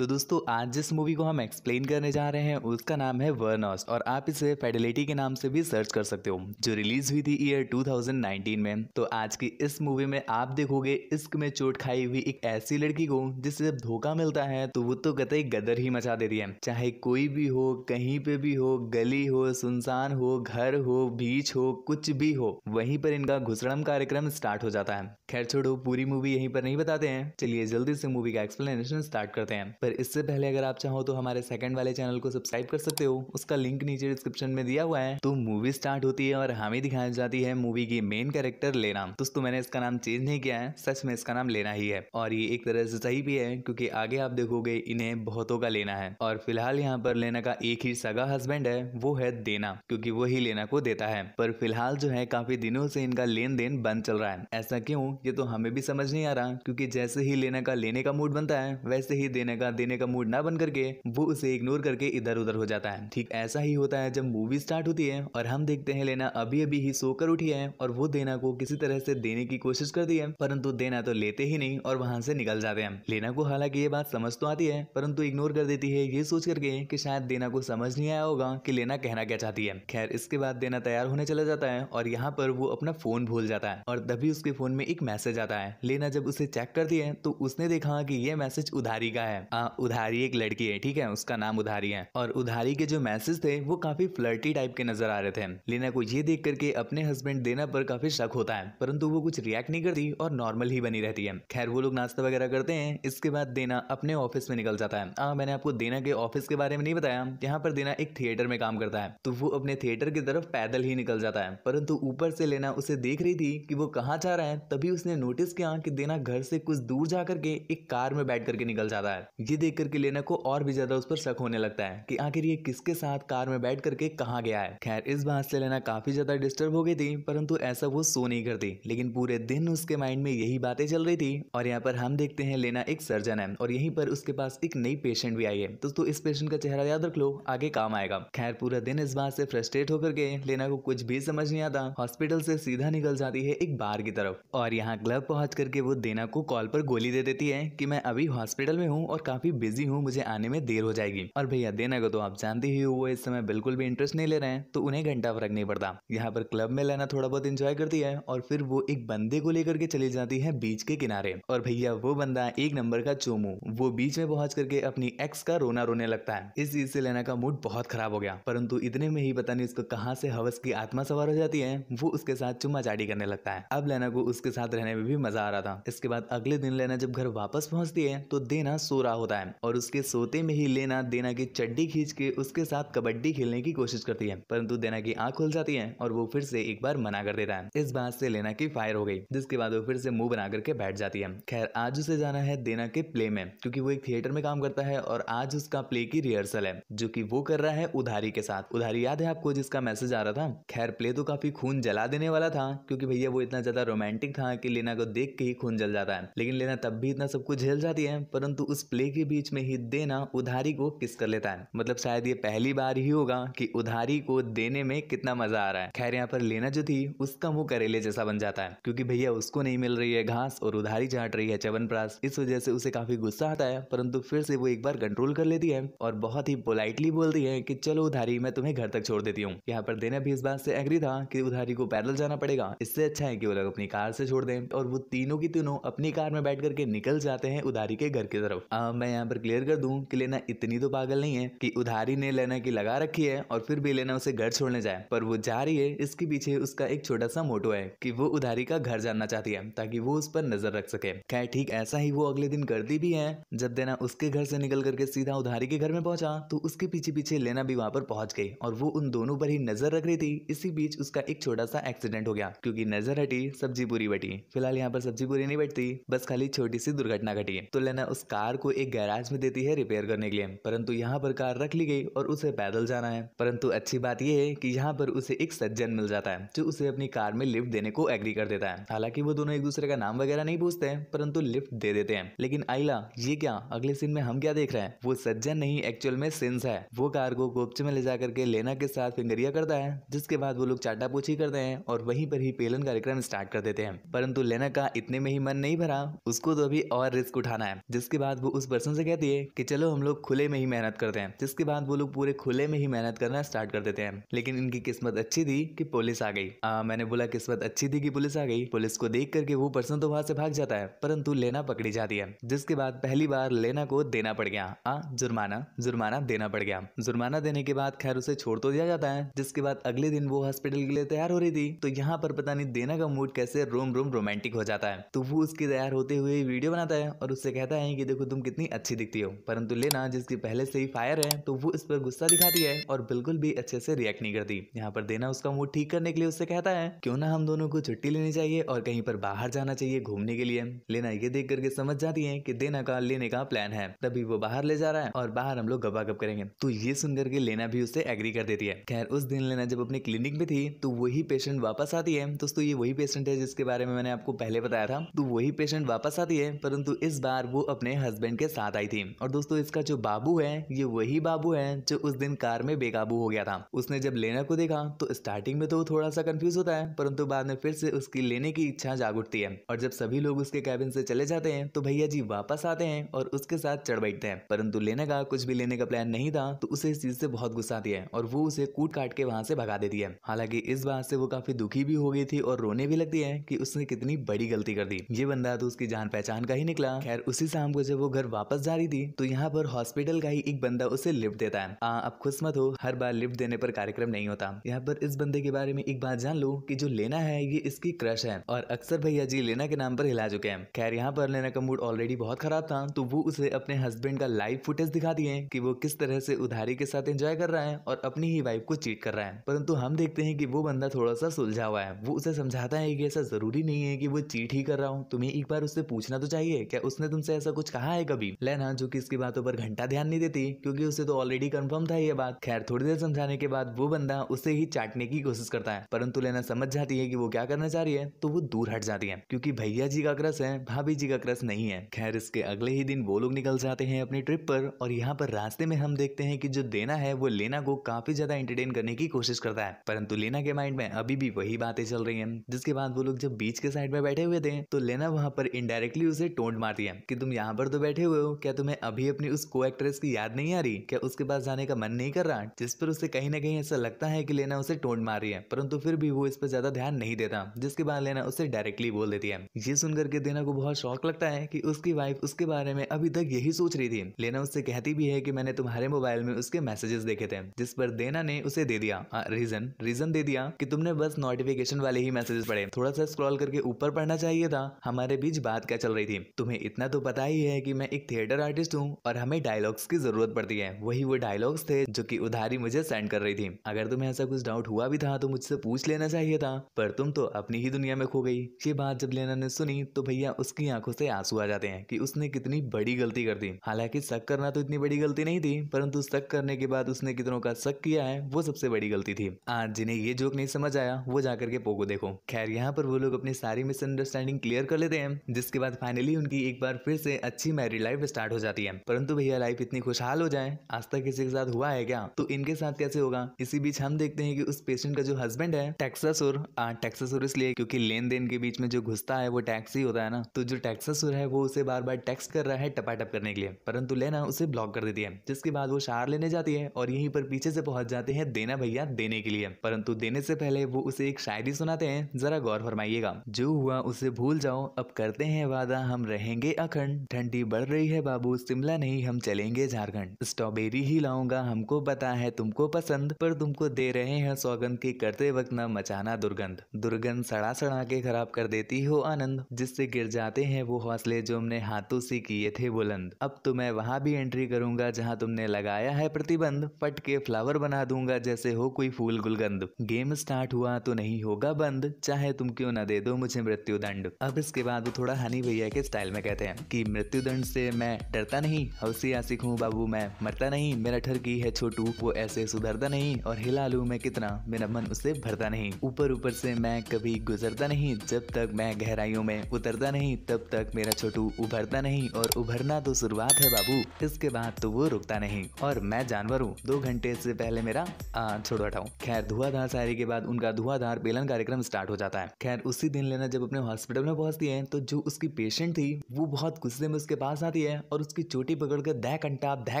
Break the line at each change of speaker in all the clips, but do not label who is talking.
तो दोस्तों आज जिस मूवी को हम एक्सप्लेन करने जा रहे हैं उसका नाम है वर्नॉस और आप इसे फेडिलिटी के नाम से भी सर्च कर सकते हो जो रिलीज हुई थी ईयर 2019 में तो आज की इस मूवी में आप देखोगे इश्क में चोट खाई हुई एक ऐसी लड़की को जिससे जब धोखा मिलता है तो वो तो कतई गदर ही मचा देती है चाहे कोई भी हो कहीं पे भी हो गली हो सुनसान हो घर हो बीच हो कुछ भी हो वहीं पर इनका घुसड़म कार्यक्रम स्टार्ट हो जाता है खैर छोड़ो पूरी मूवी यहीं पर नहीं बताते हैं चलिए जल्दी से मूवी का एक्सप्लेनेशन स्टार्ट करते हैं पर इससे पहले अगर आप चाहो तो हमारे सेकंड वाले चैनल को सब्सक्राइब कर सकते हो उसका लिंक नीचे डिस्क्रिप्शन में दिया हुआ है तो मूवी स्टार्ट होती है और हमें दिखाई जाती है मूवी की मेन कैरेक्टर लेना दोस्तों मैंने इसका नाम चेंज नहीं किया है सच में इसका नाम लेना ही है और ये एक तरह से सही भी है क्योंकि आगे आप देखोगे इन्हें बहुतों का लेना है और फिलहाल यहाँ पर लेना का एक ही सगा हस्बैंड है वो है देना क्योंकि वो ही लेना को देता है पर फिलहाल जो है काफी दिनों से इनका लेन देन बंद चल रहा है ऐसा क्यों ये तो हमें भी समझ नहीं आ रहा क्योंकि जैसे ही लेना का लेने का मूड बनता है वैसे ही देने का देने का मूड ना बन करके वो उसे इग्नोर करके इधर उधर हो जाता है ठीक ऐसा ही होता है जब मूवी स्टार्ट होती है और हम देखते हैं लेना अभी अभी ही सोकर उठी है और वो देना को किसी तरह से देने की कोशिश करती है परंतु देना तो लेते ही नहीं और वहां से निकल जाते हैं लेना को हालांकि ये बात समझ तो आती है परंतु इग्नोर कर देती है ये सोच करके कि शायद देना को समझ नहीं आया होगा कि लेना कहना क्या चाहती है खैर इसके बाद देना तैयार होने चला जाता है और यहाँ पर वो अपना फोन भूल जाता है और तभी उसके फोन में एक मैसेज आता है लेना जब उसे चेक करती है तो उसने देखा कि ये मैसेज उधारी का है आ, हाँ, उधारी एक लड़की है ठीक है उसका नाम उधारी है और उधारी के जो मैसेज थे वो काफी फ्लर्टी टाइप के नजर आ रहे थे लीना को ये देख करके अपने हस्बैंड देना पर काफी शक होता है परंतु वो कुछ रिएक्ट नहीं करती और नॉर्मल ही बनी रहती है खैर वो लोग नाश्ता वगैरह करते हैं इसके बाद देना अपने ऑफिस में निकल जाता है हाँ मैंने आपको देना के ऑफिस के बारे में नहीं बताया यहाँ पर देना एक थिएटर में काम करता है तो वो अपने थिएटर की तरफ पैदल ही निकल जाता है परंतु ऊपर से लेना उसे देख रही थी कि वो कहाँ जा रहा है तभी उसने नोटिस किया कि देना घर से कुछ दूर जा करके एक कार में बैठ करके निकल जाता है ये देख करके लेना को और भी ज्यादा उस पर शक होने लगता है कि आखिर ये किसके साथ कार में बैठ करके कहा गया है खैर इस बात से लेना काफी ज्यादा डिस्टर्ब हो गई थी परंतु ऐसा वो सो नहीं करती लेकिन पूरे दिन उसके माइंड में यही बातें चल रही थी और यहाँ पर हम देखते हैं लेना एक सर्जन है और यहीं पर उसके पास एक नई पेशेंट भी आई है दोस्तों इस पेशेंट का चेहरा याद रख लो आगे काम आएगा खैर पूरा दिन इस बात से फ्रस्ट्रेट होकर के लेना को कुछ भी समझ नहीं आता हॉस्पिटल से सीधा निकल जाती है एक बार की तरफ और यहाँ क्लब पहुंच करके वो देना को कॉल पर गोली दे देती है कि मैं अभी हॉस्पिटल में हूँ और काफी काफी बिजी हूँ मुझे आने में देर हो जाएगी और भैया देना को तो आप जानते ही वो इस समय बिल्कुल भी इंटरेस्ट नहीं ले रहे हैं तो उन्हें घंटा फर्क नहीं पड़ता यहाँ पर क्लब में लेना थोड़ा बहुत इंजॉय करती है और फिर वो एक बंदे को लेकर के चली जाती है बीच के किनारे और भैया वो बंदा एक नंबर का चोमू वो बीच में पहुंच करके अपनी एक्स का रोना रोने लगता है इस चीज से लेना का मूड बहुत खराब हो गया परंतु इतने में ही पता नहीं उसको कहाँ से हवस की आत्मा सवार हो जाती है वो उसके साथ चुम्मा चाटी करने लगता है अब लेना को उसके साथ रहने में भी मजा आ रहा था इसके बाद अगले दिन लेना जब घर वापस पहुंचती है तो देना सो रहा होता होता है और उसके सोते में ही लेना देना की चड्डी खींच के उसके साथ कबड्डी खेलने की कोशिश करती है परंतु देना की आंख खुल जाती है और वो फिर से एक बार मना कर देता है इस बात से लेना की फायर हो गई जिसके बाद वो फिर से मुंह बना करके बैठ जाती है खैर आज उसे जाना है देना के प्ले में क्योंकि वो एक थिएटर में काम करता है और आज उसका प्ले की रिहर्सल है जो की वो कर रहा है उधारी के साथ उधारी याद है आपको जिसका मैसेज आ रहा था खैर प्ले तो काफी खून जला देने वाला था क्योंकि भैया वो इतना ज्यादा रोमांटिक था कि लेना को देख के ही खून जल जाता है लेकिन लेना तब भी इतना सब कुछ झेल जाती है परंतु उस प्ले की के बीच में ही देना उधारी को किस कर लेता है मतलब शायद ये पहली बार ही होगा कि उधारी को देने में कितना मजा आ रहा है खैर यहाँ पर लेना जो थी उसका मुंह करेले जैसा बन जाता है क्योंकि भैया उसको नहीं मिल रही है घास और उधारी चाट रही है चवनप्रास इस वजह से उसे काफी गुस्सा आता है परंतु फिर से वो एक बार कंट्रोल कर लेती है और बहुत ही पोलाइटली बोलती है की चलो उधारी मैं तुम्हें घर तक छोड़ देती हूँ यहाँ पर देना भी इस बात से एग्री था की उधारी को पैदल जाना पड़ेगा इससे अच्छा है की वो लोग अपनी कार से छोड़ दे और वो तीनों की तीनों अपनी कार में बैठ करके निकल जाते हैं उधारी के घर की तरफ मैं यहाँ पर क्लियर कर दूँ कि लेना इतनी तो पागल नहीं है कि उधारी ने लेना की लगा रखी है और फिर भी लेना उसे घर छोड़ने जाए पर वो जा रही है इसके पीछे उसका एक छोटा सा मोटो है कि वो उधारी का घर जानना चाहती है ताकि वो उस पर नजर रख सके खैर ठीक ऐसा ही वो अगले दिन करती भी है जब देना उसके घर से निकल करके सीधा उधारी के घर में पहुंचा तो उसके पीछे पीछे लेना भी वहां पर पहुंच गई और वो उन दोनों पर ही नजर रख रही थी इसी बीच उसका एक छोटा सा एक्सीडेंट हो गया क्योंकि नजर हटी सब्जी पूरी बटी फिलहाल यहाँ पर सब्जी पूरी नहीं बटती बस खाली छोटी सी दुर्घटना घटी तो लेना उस कार को एक गैराज में देती है रिपेयर करने के लिए परंतु यहाँ पर कार रख ली गई और उसे पैदल जाना है परंतु अच्छी बात यह है कि यहाँ पर उसे एक सज्जन मिल जाता है जो उसे अपनी कार में लिफ्ट देने को एग्री कर देता है हालांकि वो दोनों एक दूसरे का नाम वगैरह नहीं पूछते हैं परंतु लिफ्ट दे देते हैं लेकिन आइला ये क्या अगले सीन में हम क्या देख रहे हैं वो सज्जन नहीं एक्चुअल में सिंस है वो कार को गोप्च में ले जा करके लेना के साथ फिंगरिया करता है जिसके बाद वो लोग चाटा पूछी करते हैं और वहीं पर ही पेलन कार्यक्रम स्टार्ट कर देते हैं परंतु लेना का इतने में ही मन नहीं भरा उसको तो अभी और रिस्क उठाना है जिसके बाद वो उस पर्सन पर्सन से कहती है कि चलो हम लोग खुले में ही मेहनत करते हैं जिसके बाद वो लोग पूरे खुले में ही मेहनत करना स्टार्ट कर देते हैं लेकिन इनकी किस्मत अच्छी थी कि पुलिस आ गई आ, मैंने बोला किस्मत अच्छी थी कि पुलिस आ गई पुलिस को देख करके वो पर्सन तो वहां से भाग जाता है परंतु लेना पकड़ी जाती है जिसके बाद पहली बार लेना को देना पड़ गया आ, जुर्माना जुर्माना देना पड़ गया जुर्माना देने के बाद खैर उसे छोड़ तो दिया जाता है जिसके बाद अगले दिन वो हॉस्पिटल के लिए तैयार हो रही थी तो यहाँ पर पता नहीं देना का मूड कैसे रोम रोम रोमांटिक हो जाता है तो वो उसके तैयार होते हुए वीडियो बनाता है और उससे कहता है कि देखो तुम कितनी अच्छी दिखती हो परंतु लेना जिसकी पहले से ही फायर है तो वो इस पर गुस्सा दिखाती है और बिल्कुल भी अच्छे से रिएक्ट नहीं करती यहाँ पर देना उसका मूड ठीक करने के लिए उससे कहता है क्यों ना हम दोनों को छुट्टी लेनी चाहिए और कहीं पर बाहर जाना चाहिए घूमने के लिए लेना ये देख करके समझ जाती है की देना का लेने का प्लान है तभी वो बाहर ले जा रहा है और बाहर हम लोग गप करेंगे तो ये सुन करके लेना भी उससे एग्री कर देती है खैर उस दिन लेना जब अपने क्लिनिक में थी तो वही पेशेंट वापस आती है दोस्तों ये वही पेशेंट है जिसके बारे में मैंने आपको पहले बताया था तो वही पेशेंट वापस आती है परंतु इस बार वो अपने हस्बैंड के साथ साथ आई थी और दोस्तों इसका जो बाबू है ये वही बाबू है जो उस दिन कार में बेकाबू हो गया था उसने जब लेना को देखा तो स्टार्टिंग में तो वो थोड़ा सा कंफ्यूज होता है परंतु बाद में फिर से उसकी लेने की इच्छा जाग उठती है और जब सभी लोग उसके कैबिन से चले जाते हैं तो भैया जी वापस आते हैं और उसके साथ चढ़ बैठते हैं परंतु लेने का कुछ भी लेने का प्लान नहीं था तो उसे इस चीज से बहुत गुस्सा आती है और वो उसे कूट काट के वहां से भगा देती है हालांकि इस बात से वो काफी दुखी भी हो गई थी और रोने भी लगती है कि उसने कितनी बड़ी गलती कर दी ये बंदा तो उसकी जान पहचान का ही निकला खैर उसी शाम को जब वो घर वापस वापस जा रही थी तो यहाँ पर हॉस्पिटल का ही एक बंदा उसे लिफ्ट देता है हाँ, आ, अब खुश मत हो हर बार लिफ्ट देने पर कार्यक्रम नहीं होता यहाँ पर इस बंदे के बारे में एक बात जान लो कि जो लेना है ये इसकी क्रश है और अक्सर भैया जी लेना के नाम पर हिला चुके हैं खैर यहाँ पर लेना का मूड ऑलरेडी बहुत खराब था तो वो उसे अपने हस्बैंड का लाइव फुटेज दिखा दिए कि वो किस तरह से उधारी के साथ एंजॉय कर रहा है और अपनी ही वाइफ को चीट कर रहा है परंतु हम देखते हैं कि वो बंदा थोड़ा सा सुलझा हुआ है वो उसे समझाता है कि ऐसा जरूरी नहीं है कि वो चीट ही कर रहा हूँ तुम्हें एक बार उससे पूछना तो चाहिए क्या उसने तुमसे ऐसा कुछ कहा है कभी लेना जो कि इसकी बातों पर घंटा ध्यान नहीं देती क्योंकि उसे तो ऑलरेडी कंफर्म था ये बात खैर थोड़ी देर समझाने के बाद वो बंदा उसे ही चाटने की कोशिश करता है परंतु लेना समझ जाती है कि वो क्या करना चाह रही है तो वो दूर हट जाती है क्योंकि भैया जी का क्रस है भाभी जी का क्रस नहीं है खैर इसके अगले ही दिन वो लोग निकल जाते हैं अपनी ट्रिप पर और यहाँ पर रास्ते में हम देखते हैं कि जो देना है वो लेना को काफी ज्यादा एंटरटेन करने की कोशिश करता है परंतु लेना के माइंड में अभी भी वही बातें चल रही हैं जिसके बाद वो लोग जब बीच के साइड में बैठे हुए थे तो लेना वहां पर इनडायरेक्टली उसे टोंड मारती है कि तुम यहाँ पर तो बैठे हुए हो क्या तुम्हें अभी अपनी उस को एक्ट्रेस की याद नहीं आ रही क्या उसके पास जाने का मन नहीं कर रहा जिस पर उसे कहीं ना कहीं ऐसा लगता है कि लेना उसे टोंड मार रही है परंतु फिर भी वो इस पर ज्यादा ध्यान नहीं देता जिसके बाद लेना उसे डायरेक्टली बोल देती है ये सुनकर के देना को बहुत शौक लगता है की उसकी वाइफ उसके बारे में अभी तक यही सोच रही थी लेना उससे कहती भी है की मैंने तुम्हारे मोबाइल में उसके मैसेजेस देखे थे जिस पर देना ने उसे दे दिया रीजन हाँ, रीजन दे दिया की तुमने बस नोटिफिकेशन वाले ही मैसेजेस पढ़े थोड़ा सा स्क्रॉल करके ऊपर पढ़ना चाहिए था हमारे बीच बात क्या चल रही थी तुम्हें इतना तो पता ही है की मैं एक थिएटर आर्टिस्ट हूँ और हमें डायलॉग्स की जरूरत पड़ती है वही वो डायलॉग्स थे जो कि उधारी मुझे सेंड कर रही थी अगर तुम्हें ऐसा कुछ डाउट हुआ भी था तो मुझसे पूछ लेना चाहिए था पर तुम तो अपनी ही दुनिया में खो गई ये बात जब लेना ने सुनी तो भैया उसकी आंखों से आंसू आ जाते हैं कि उसने कितनी बड़ी गलती कर दी हालांकि शक करना तो इतनी बड़ी गलती नहीं थी परंतु शक करने के बाद उसने कितनों का शक किया है वो सबसे बड़ी गलती थी आज जिन्हें ये जोक नहीं समझ आया वो जाकर के पोको देखो खैर यहाँ पर वो लोग अपनी सारी मिसअंडरस्टैंडिंग क्लियर कर लेते हैं जिसके बाद फाइनली उनकी एक बार फिर से अच्छी मैरिड लाइफ स्टार्ट हो जाती है परंतु भैया लाइफ इतनी खुशहाल हो जाए आज तक किसी के साथ हुआ है क्या तो इनके साथ कैसे होगा इसी बीच हम देखते हैं कि उस पेशेंट का जो हस्बैंड है टैक्सासुर टैक्सासुर इसलिए क्योंकि लेन देन के बीच में जो घुसता है वो टैक्स ही होता है ना तो जो टैक्सासुर है वो उसे बार बार टैक्स कर रहा है टपाटप करने के लिए परंतु लेना उसे ब्लॉक कर देती है जिसके बाद वो शार लेने जाती है और यहीं पर पीछे से पहुंच जाते हैं देना भैया देने के लिए परंतु देने से पहले वो उसे एक शायरी सुनाते हैं जरा गौर फरमाइएगा जो हुआ उसे भूल जाओ अब करते हैं वादा हम रहेंगे अखंड ठंडी बढ़ रही है बाबू शिमला नहीं हम चलेंगे झारखंड स्ट्रॉबेरी ही लाऊंगा हमको पता है तुमको पसंद पर तुमको दे रहे हैं सौगंध की करते वक्त न मचाना दुर्गंध दुर्गंध सड़ा सड़ा के खराब कर देती हो आनंद जिससे गिर जाते हैं वो हौसले जो हमने हाथों से किए थे बुलंद अब तो मैं वहाँ भी एंट्री करूंगा जहाँ तुमने लगाया है प्रतिबंध पट के फ्लावर बना दूंगा जैसे हो कोई फूल गुलगंद गेम स्टार्ट हुआ तो नहीं होगा बंद चाहे तुम क्यों ना दे दो मुझे मृत्यु दंड अब इसके बाद वो थोड़ा हनी भैया के स्टाइल में कहते हैं कि मृत्यु दंड से मैं मैं डरता नहीं हौसी आसिक हूँ बाबू मैं मरता नहीं मेरा ठरकी है छोटू वो ऐसे सुधरता नहीं और हिला लू मैं कितना मेरा मन उसे भरता नहीं ऊपर ऊपर से मैं कभी गुजरता नहीं जब तक मैं गहराइयों में उतरता नहीं तब तक मेरा छोटू उभरता नहीं और उभरना तो शुरुआत है बाबू इसके बाद तो वो रुकता नहीं और मैं जानवर हूँ दो घंटे से पहले मेरा छोड़ हटाऊ खैर धुआधार शायरी के बाद उनका धुआधार बेलन कार्यक्रम स्टार्ट हो जाता है खैर उसी दिन लेना जब अपने हॉस्पिटल में पहुंचती है तो जो उसकी पेशेंट थी वो बहुत गुस्से में उसके पास आती है और उसकी चोटी पकड़कर दह घंटा दह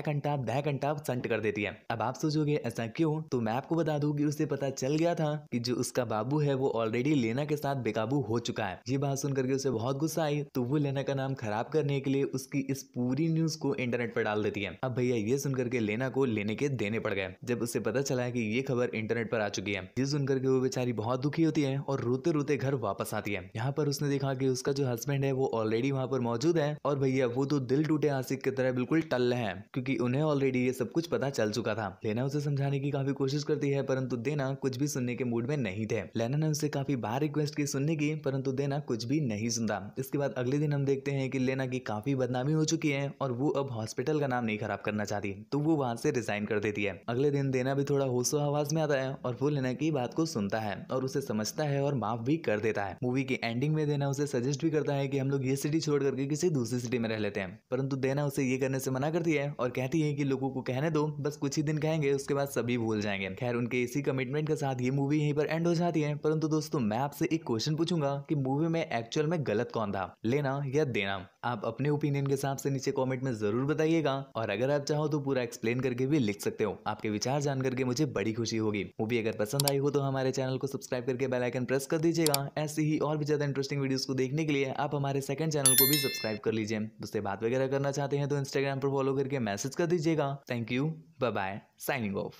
घंटा दह घंटा संट कर देती है अब आप सोचोगे ऐसा क्यों तो मैं आपको बता दूं की उसे पता चल गया था कि जो उसका बाबू है वो ऑलरेडी लेना के साथ बेकाबू हो चुका है ये बात सुनकर के उसे बहुत गुस्सा आई तो वो लेना का नाम खराब करने के लिए उसकी इस पूरी न्यूज को इंटरनेट पर डाल देती है अब भैया ये सुन करके लेना को लेने के देने पड़ गए जब उसे पता चला है कि ये खबर इंटरनेट पर आ चुकी है ये सुनकर के वो बेचारी बहुत दुखी होती है और रोते रोते घर वापस आती है यहाँ पर उसने देखा कि उसका जो हस्बैंड है वो ऑलरेडी वहाँ पर मौजूद है और भैया वो तो दिल दिल टूटे आशिक की तरह बिल्कुल टल हैं क्योंकि उन्हें ऑलरेडी ये सब कुछ पता चल चुका था लेना उसे समझाने की काफी कोशिश करती है परंतु देना कुछ भी सुनने के मूड में नहीं थे लेना ने उसे काफी बार रिक्वेस्ट की सुनने की परंतु देना कुछ भी नहीं सुनता इसके बाद अगले दिन हम देखते हैं कि लेना की काफी बदनामी हो चुकी है और वो अब हॉस्पिटल का नाम नहीं खराब करना चाहती तो वो वहां से रिजाइन कर देती है अगले दिन देना भी थोड़ा होशो आवाज में आता है और वो लेना की बात को सुनता है और उसे समझता है और माफ भी कर देता है मूवी की एंडिंग में देना उसे सजेस्ट भी करता है कि हम लोग ये सिटी छोड़ करके किसी दूसरी सिटी में रह लेते हैं परंतु देना उसे ये करने से मना करती है और कहती है कि लोगों को कहने दो बस कुछ ही दिन कहेंगे उसके बाद सभी भूल जाएंगे खैर उनके इसी कमिटमेंट के साथ ये मूवी यहीं पर एंड हो जाती है परंतु दोस्तों मैं आपसे एक क्वेश्चन पूछूंगा कि मूवी में एक्चुअल में गलत कौन था लेना या देना आप अपने ओपिनियन के हिसाब से नीचे कॉमेंट में जरूर बताइएगा और अगर आप चाहो तो पूरा एक्सप्लेन करके भी लिख सकते हो आपके विचार जान करके मुझे बड़ी खुशी होगी मूवी अगर पसंद आई हो तो हमारे चैनल को सब्सक्राइब करके बेलाइकन प्रेस कर दीजिएगा ऐसी ही और भी ज्यादा इंटरेस्टिंग वीडियोज को देखने के लिए आप हमारे सेकंड चैनल को भी सब्सक्राइब कर लीजिए दोस्तों बात वगैरह वगैरह करना चाहते हैं तो इंस्टाग्राम पर फॉलो करके मैसेज कर दीजिएगा thank you bye bye signing of